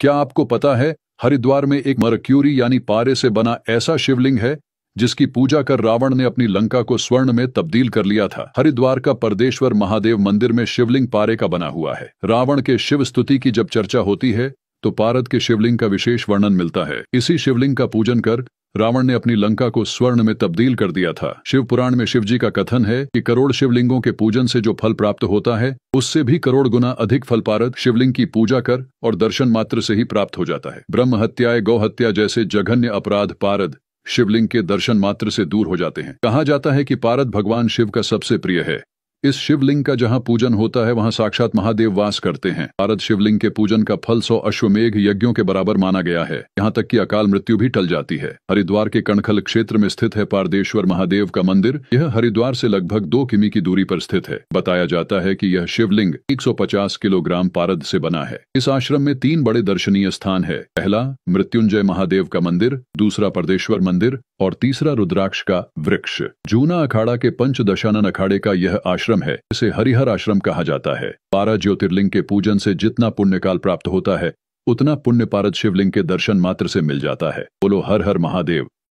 क्या आपको पता है हरिद्वार में एक मरक्यूरी यानी पारे से बना ऐसा शिवलिंग है जिसकी पूजा कर रावण ने अपनी लंका को स्वर्ण में तब्दील कर लिया था हरिद्वार का परदेश्वर महादेव मंदिर में शिवलिंग पारे का बना हुआ है रावण के शिव स्तुति की जब चर्चा होती है तो पारद के शिवलिंग का विशेष वर्णन मिलता है इसी शिवलिंग का पूजन कर रावण ने अपनी लंका को स्वर्ण में तब्दील कर दिया था शिव पुराण में शिवजी का कथन है कि करोड़ शिवलिंगों के पूजन से जो फल प्राप्त होता है उससे भी करोड़ गुना अधिक फल पारद शिवलिंग की पूजा कर और दर्शन मात्र से ही प्राप्त हो जाता है ब्रह्म हत्याए गौ हत्या जैसे जघन्य अपराध पारद शिवलिंग के दर्शन मात्र से दूर हो जाते हैं कहा जाता है कि पारद भगवान शिव का सबसे प्रिय है इस शिवलिंग का जहाँ पूजन होता है वहाँ साक्षात महादेव वास करते हैं भारत शिवलिंग के पूजन का फल सौ अश्वमेघ यज्ञों के बराबर माना गया है यहाँ तक की अकाल मृत्यु भी टल जाती है हरिद्वार के कणखल क्षेत्र में स्थित है पारदेश्वर महादेव का मंदिर यह हरिद्वार से लगभग दो किमी की दूरी पर स्थित है बताया जाता है कि यह शिवलिंग 150 किलोग्राम पारद से बना है इस आश्रम में तीन बड़े दर्शनीय स्थान है पहला मृत्युंजय महादेव का मंदिर दूसरा परदेश्वर मंदिर और तीसरा रुद्राक्ष का वृक्ष जूना अखाड़ा के पंचदशानन अखाड़े का यह आश्रम आश्रम है इसे हरिहर आश्रम कहा जाता है बारह ज्योतिर्लिंग के पूजन से जितना पुण्यकाल प्राप्त होता है उतना पुण्य पारद शिवलिंग के दर्शन मात्र से मिल जाता है बोलो हर हर महादेव